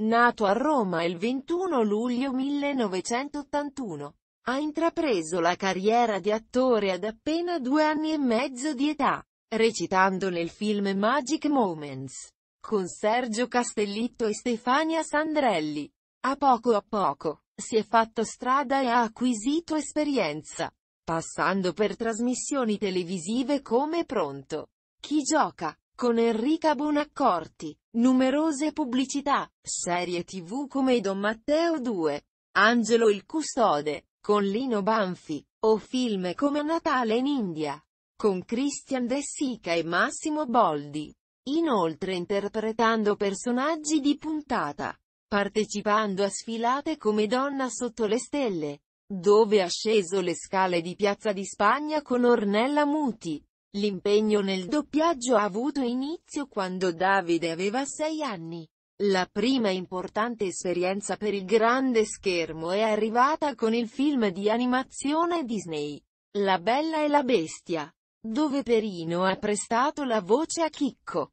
Nato a Roma il 21 luglio 1981, ha intrapreso la carriera di attore ad appena due anni e mezzo di età, recitando nel film Magic Moments, con Sergio Castellitto e Stefania Sandrelli. A poco a poco, si è fatto strada e ha acquisito esperienza, passando per trasmissioni televisive come Pronto. Chi gioca? Con Enrica Bonaccorti, numerose pubblicità, serie tv come Don Matteo 2, Angelo il Custode, con Lino Banfi, o film come Natale in India, con Christian De Sica e Massimo Boldi. Inoltre interpretando personaggi di puntata, partecipando a sfilate come Donna sotto le stelle, dove ha sceso le scale di Piazza di Spagna con Ornella Muti, L'impegno nel doppiaggio ha avuto inizio quando Davide aveva sei anni. La prima importante esperienza per il grande schermo è arrivata con il film di animazione Disney, La Bella e la Bestia, dove Perino ha prestato la voce a Chicco.